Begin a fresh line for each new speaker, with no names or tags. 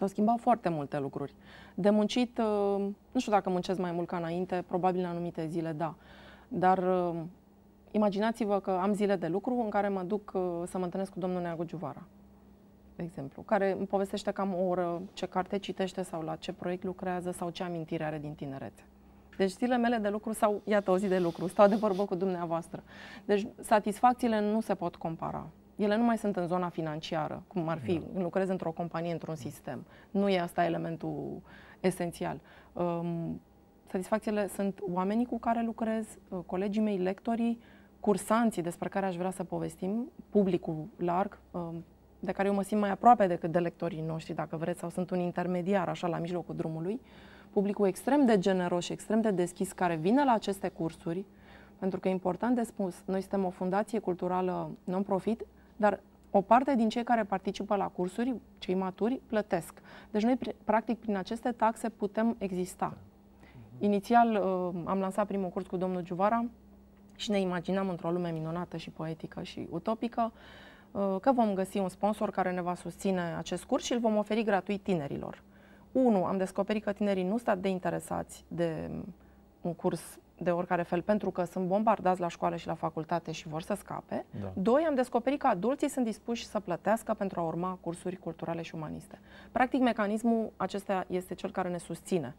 S-au schimbat foarte multe lucruri. De muncit, uh, nu știu dacă muncesc mai mult ca înainte, probabil în anumite zile da, dar uh, imaginați-vă că am zile de lucru în care mă duc uh, să mă întâlnesc cu domnul Neagu Giuvara, de exemplu, care îmi povestește cam o oră ce carte citește sau la ce proiect lucrează sau ce amintire are din tinerețe. Deci zilele mele de lucru sau, iată, o zi de lucru, stau de vorbă cu dumneavoastră. Deci satisfacțiile nu se pot compara. Ele nu mai sunt în zona financiară, cum ar fi, da. lucrez într-o companie, într-un da. sistem. Nu e asta elementul esențial. Um, satisfacțiile sunt oamenii cu care lucrez, uh, colegii mei, lectorii, cursanții despre care aș vrea să povestim, publicul larg, um, de care eu mă simt mai aproape decât de lectorii noștri, dacă vreți, sau sunt un intermediar, așa, la mijlocul drumului, publicul extrem de generos și extrem de deschis care vine la aceste cursuri, pentru că e important de spus, noi suntem o fundație culturală non-profit dar o parte din cei care participă la cursuri, cei maturi, plătesc. Deci noi, practic, prin aceste taxe putem exista. Mhm. Inițial uh, am lansat primul curs cu domnul Giuvara și ne imaginam într-o lume minunată și poetică și utopică uh, că vom găsi un sponsor care ne va susține acest curs și îl vom oferi gratuit tinerilor. Unu, am descoperit că tinerii nu sunt de interesați de un curs de oricare fel pentru că sunt bombardați la școală și la facultate și vor să scape. Da. Doi, am descoperit că adulții sunt dispuși să plătească pentru a urma cursuri culturale și umaniste. Practic, mecanismul acesta este cel care ne susține.